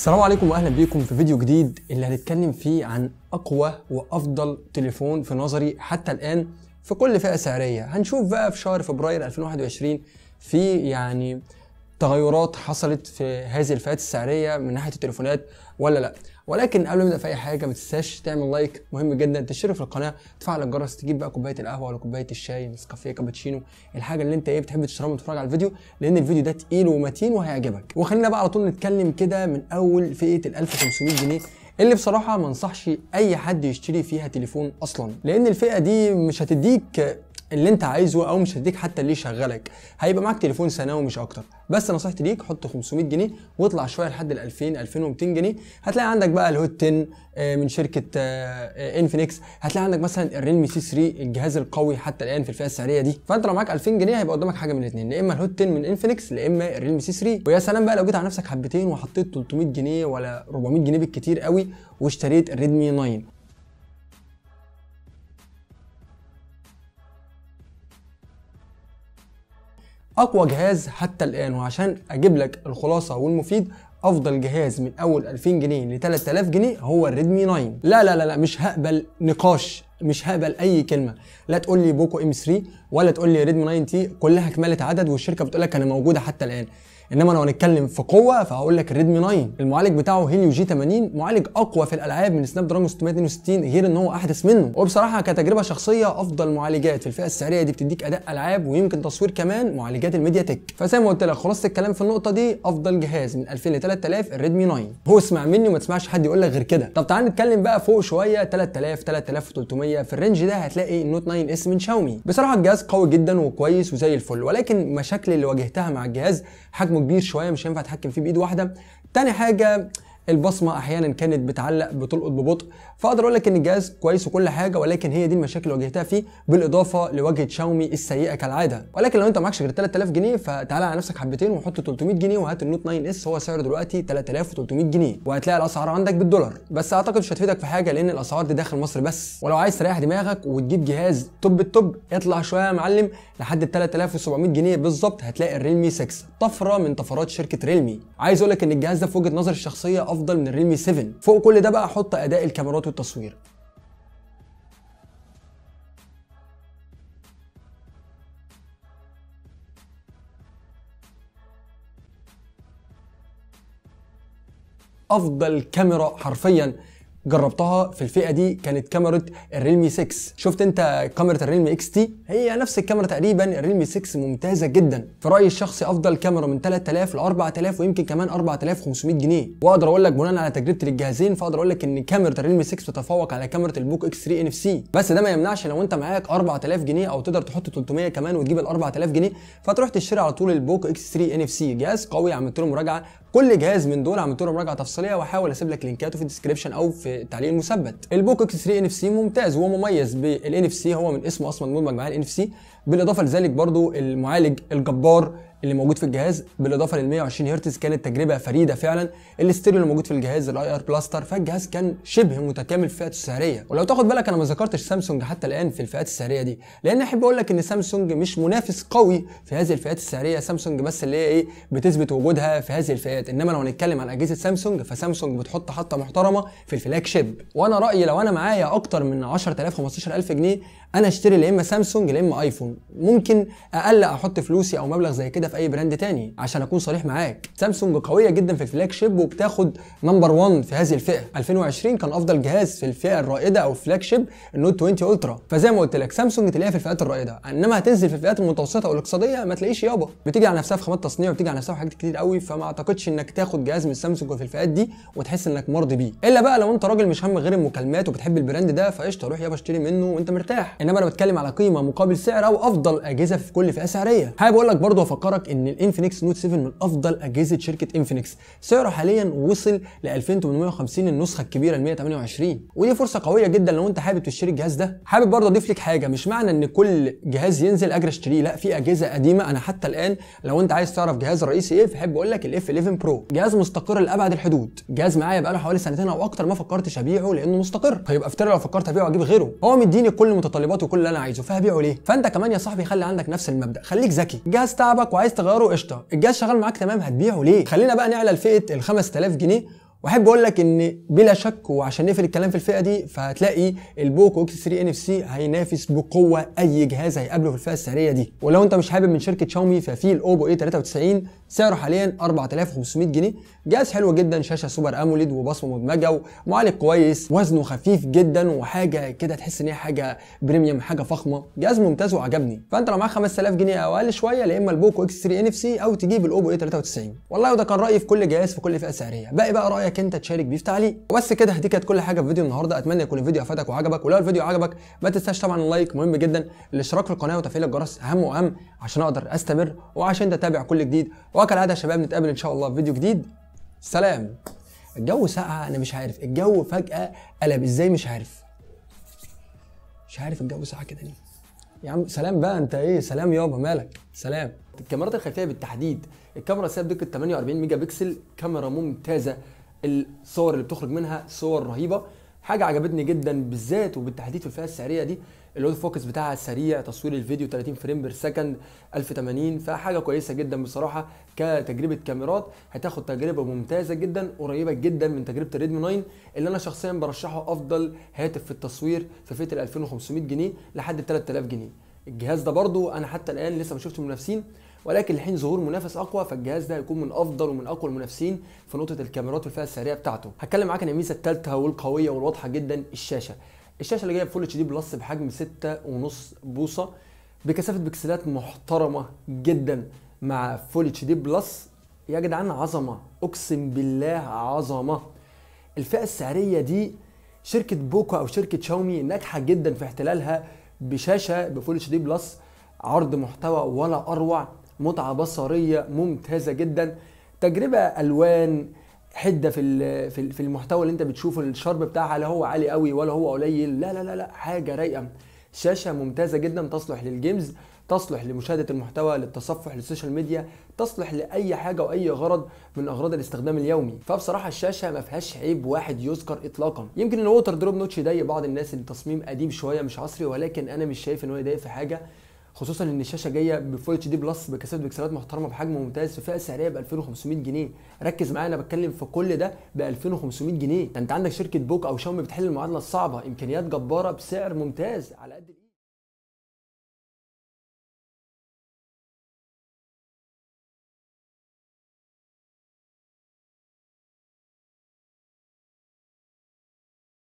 السلام عليكم واهلا بيكم في فيديو جديد اللي هنتكلم فيه عن اقوى وافضل تليفون في نظري حتى الان في كل فئه سعريه هنشوف بقى في شهر فبراير 2021 في يعني تغيرات حصلت في هذه الفئات السعريه من ناحيه التليفونات ولا لا ولكن قبل ما نبدا في اي حاجه ما تنساش تعمل لايك مهم جدا تشترك في القناه تفعل الجرس تجيب بقى كوبايه القهوه ولا كوبايه الشاي نسكافيه كابتشينو الحاجه اللي انت ايه بتحب تشربها وتتفرج على الفيديو لان الفيديو ده تقيل ومتين وهيعجبك وخلينا بقى على طول نتكلم كده من اول فئه ال 1500 جنيه اللي بصراحة ما انصحش أي حد يشتري فيها تليفون أصلا لأن الفئة دي مش هتديك اللي انت عايزه او مش هديك حتى اللي يشغلك هيبقى معاك تليفون ثانوي مش اكتر بس نصيحتي ليك حط 500 جنيه واطلع شويه لحد ال 2000 2200 جنيه هتلاقي عندك بقى الهوت 10 آه، من شركه آه، انفينكس هتلاقي عندك مثلا الريلمي سي 3 الجهاز القوي حتى الان في الفئه السعريه دي فانت لو معاك 2000 جنيه هيبقى قدامك حاجه من الاثنين يا اما الهوت 10 من انفينكس يا اما الريلمي سي 3 ويا سلام بقى لو جيت على نفسك حبتين وحطيت 300 جنيه ولا 400 جنيه بالكتير قوي واشتريت الريدمي 9 اقوى جهاز حتى الان وعشان اجيب لك الخلاصه والمفيد افضل جهاز من اول 2000 جنيه ل 3000 جنيه هو الريدمي 9 لا لا لا لا مش هقبل نقاش مش هقبل اي كلمه لا تقول لي بوكو ام 3 ولا تقول لي ريدمي 9 تي كلها كماله عدد والشركه بتقول لك انا موجوده حتى الان انما لو هنتكلم في قوه فهقول لك الريدمي 9 المعالج بتاعه هيليو جي 80 معالج اقوى في الالعاب من سناب دراجون 662 غير ان هو احدث منه وبصراحه كتجربه شخصيه افضل معالجات في الفئه السعريه دي بتديك اداء العاب ويمكن تصوير كمان معالجات الميديا تك فزي ما قلت لك خلاصه الكلام في النقطه دي افضل جهاز من 2000 ل 3000 الريدمي 9 هو اسمع مني وما تسمعش حد يقول لك غير كده طب تعال نتكلم بقى فوق شويه 3000 3300 في الرينج ده هتلاقي النوت 9 اس من شاومي بصراحه الجهاز قوي جدا وكويس وزي الفل ولكن المشاكل اللي واجهتها مع الجهاز حجمه كبير شويه مش هينفع اتحكم فيه بايد واحده تاني حاجه البصمه احيانا كانت بتعلق بتلقط ببطء فاقدر اقول لك ان الجهاز كويس وكل حاجه ولكن هي دي المشاكل اللي واجهتها فيه بالاضافه لواجهه شاومي السيئه كالعاده ولكن لو انت معكش غير 3000 جنيه فتعالى على نفسك حبتين وحط 300 جنيه وهات النوت 9 اس هو سعره دلوقتي 3300 جنيه وهتلاقي الاسعار عندك بالدولار بس اعتقد مش هتفيدك في حاجه لان الاسعار دي داخل مصر بس ولو عايز تريح دماغك وتجيب جهاز توب التوب اطلع شويه يا معلم لحد ال 3700 جنيه بالظبط هتلاقي الريلمي 6 طفره من طفرات شركه ريلمي عايز اقول لك ان الجهاز ده في وجهه نظري الشخصيه افضل من الريلمي 7 فوق كل ده بقى احط اداء الكاميرات والتصوير افضل كاميرا حرفيا جربتها في الفئه دي كانت كاميرا الريلمي 6 شفت انت كاميرا الريلمي اكس تي هي نفس الكاميرا تقريبا الريلمي 6 ممتازه جدا في رايي الشخصي افضل كاميرا من 3000 ل 4000 ويمكن كمان 4500 جنيه واقدر اقول لك بناء على تجربتي للجهازين فاقدر اقول لك ان كاميرا الريلمي 6 تتفوق على كاميرا البوك اكس 3 ان اف سي بس ده ما يمنعش لو انت معاك 4000 جنيه او تقدر تحط 300 كمان وتجيب ال 4000 جنيه فتروح تشتري على طول البوك اكس 3 ان اف سي جهاز قوي عملت له مراجعه كل جهاز من دول عملت له مراجعه تفصيليه واحاول اسيب لك لينكاته في الديسكربشن او في التعليق المثبت البوك اكس 3 ان اف سي ممتاز ومميز بالان اف سي هو من اسمه اصلا مدمج معاه الان اف سي بالاضافه لذلك برضو المعالج الجبار اللي موجود في الجهاز بالاضافه لل 120 هرتز كانت تجربه فريده فعلا الاستيريو اللي موجود في الجهاز الاي ار بلاستر فالجهاز كان شبه متكامل في فئته السعريه ولو تاخد بالك انا ما ذكرتش سامسونج حتى الان في الفئات السعريه دي لان احب اقول لك ان سامسونج مش منافس قوي في هذه الفئات السعريه سامسونج بس اللي هي ايه بتثبت وجودها في هذه الفئات انما لو هنتكلم عن اجهزه سامسونج فسامسونج بتحط حطه محترمه في الفلاج شيب وانا رايي لو انا معايا اكتر من 10000 15000 جنيه انا اشتري يا اما سامسونج يا اما ايفون ممكن اقل احط فلوسي او مبلغ زي كده في اي براند تاني عشان اكون صريح معاك سامسونج قويه جدا في الفلاج شيب وبتاخد نمبر 1 في هذه الفئه 2020 كان افضل جهاز في الفئه الرائده او فلاج شيب النوت 20 الترا فزي ما قلت لك سامسونج تلاقيها في الفئات الرائده انما هتنزل في الفئات المتوسطه والاقتصاديه ما تلاقيش يابا بتيجي على نفسها في خامات تصنيع وبتيجي على نفسها في حاجات كتير قوي فما اعتقدش انك تاخد جهاز من سامسونج في الفئات دي وتحس انك مرضي بيه الا بقى لو انت راجل مش هم غير المكالمات وبتحب البراند ده فقشطه روح يابا اشتري منه وانت مرتاح انما انا بتكلم على قيمه مقابل سعر او افضل اجهزه في كل فئه سعريه حابب اقول لك برضه افكرك ان الانفينكس نوت 7 من افضل اجهزه شركه انفينكس سعره حاليا وصل ل 2850 النسخه الكبيره ال 128 ودي فرصه قويه جدا لو انت حابب تشتري الجهاز ده حابب برضه اضيف لك حاجه مش معنى ان كل جهاز ينزل اجري اشتريه لا في اجهزه قديمه انا حتى الان لو انت عايز تعرف جهاز رئيسي ايه فحب اقول لك الاف 11 برو جهاز مستقر لابعد الحدود جهاز معايا بقاله حوالي سنتين او اكتر ما فكرتش ابيعه لانه مستقر هيبقى افترى لو فكرت ابيعه اجيب غيره هو مديني كل متطلباته وكل اللي انا عايزه فهبيعه ليه فانت كمان كمان يا صاحبي خلي عندك نفس المبدا خليك ذكي جهاز تعبك وعايز تغيره قشطه الجهاز شغال معاك تمام هتبيعه ليه خلينا بقى نعلى لفئه ال 5000 جنيه واحب اقول لك ان بلا شك وعشان نقفل الكلام في الفئه دي فهتلاقي البوكو اكس 3 ان اف سي هينافس بقوه اي جهاز هيقابله في الفئه السعريه دي ولو انت مش حابب من شركه شاومي ففي الاوبو اي 93 سعره حاليا 4500 جنيه جهاز حلو جدا شاشه سوبر اموليد وبصمه مدمجه ومعالج كويس وزنه خفيف جدا وحاجه كده تحس ان هي حاجه بريميوم حاجه فخمه جهاز ممتاز وعجبني فانت لو معاك 5000 جنيه او اقل شويه يا اما البوكو اكس 3 ان اف سي او تجيب الاوبو اي 93 والله وده كان رايي في كل جهاز في كل فئه سعريه باقي بقى رايك انك انت تشارك بيه في تعليق وبس كده دي كانت كل حاجه في فيديو النهارده اتمنى يكون الفيديو افادك وعجبك ولو الفيديو عجبك ما تنساش طبعا اللايك مهم جدا الاشتراك في القناه وتفعيل الجرس اهم واهم عشان اقدر استمر وعشان تتابع كل جديد وكالعاده يا شباب نتقابل ان شاء الله في فيديو جديد سلام الجو ساقع انا مش عارف الجو فجاه قلب ازاي مش عارف مش عارف الجو ساقع كده ليه يا عم سلام بقى انت ايه سلام يابا مالك سلام الكاميرات الخلفيه بالتحديد الكاميرا ساب دقه 48 ميجا بكسل كاميرا ممتازه الصور اللي بتخرج منها صور رهيبه حاجه عجبتني جدا بالذات وبالتحديد في الفئه السعريه دي الاوتو فوكس بتاعها سريع تصوير الفيديو 30 فريم بير سكند 1080 فحاجه كويسه جدا بصراحه كتجربه كاميرات هتاخد تجربه ممتازه جدا قريبه جدا من تجربه الريدمي 9 اللي انا شخصيا برشحه افضل هاتف في التصوير في فئه ال 2500 جنيه لحد 3000 جنيه الجهاز ده برضو انا حتى الان لسه ما شفتش منافسين ولكن الحين ظهور منافس اقوى فالجهاز ده هيكون من افضل ومن اقوى المنافسين في نقطه الكاميرات والفئه السعريه بتاعته هتكلم معاك عن الميزه الثالثه والقويه والواضحه جدا الشاشه الشاشه اللي جايه بفول اتش دي بلس بحجم 6.5 بوصه بكثافه بكسلات محترمه جدا مع فول اتش دي بلس يا جدعان عظمه اقسم بالله عظمه الفئه السعريه دي شركه بوكو او شركه شاومي ناجحه جدا في احتلالها بشاشه بفول اتش دي بلس عرض محتوى ولا اروع متعه بصريه ممتازه جدا تجربه الوان حده في في المحتوى اللي انت بتشوفه الشرب بتاعها لا هو عالي قوي ولا هو قليل لا لا لا لا حاجه رايقه شاشه ممتازه جدا تصلح للجيمز تصلح لمشاهده المحتوى للتصفح للسوشيال ميديا تصلح لاي حاجه واي غرض من اغراض الاستخدام اليومي فبصراحه الشاشه ما فيهاش عيب واحد يذكر اطلاقا يمكن الووتر دروب نوتش يضايق بعض الناس ان التصميم قديم شويه مش عصري ولكن انا مش شايف ان هو يضايق في حاجه خصوصا ان الشاشه جايه بفول اتش دي بلس بكاسات بكسلات محترمه بحجم ممتاز في فئه سعريه ب 2500 جنيه ركز معايا انا بتكلم في كل ده ب 2500 جنيه ده انت عندك شركه بوك او شاومي بتحل المعادله الصعبه امكانيات جباره بسعر ممتاز على قد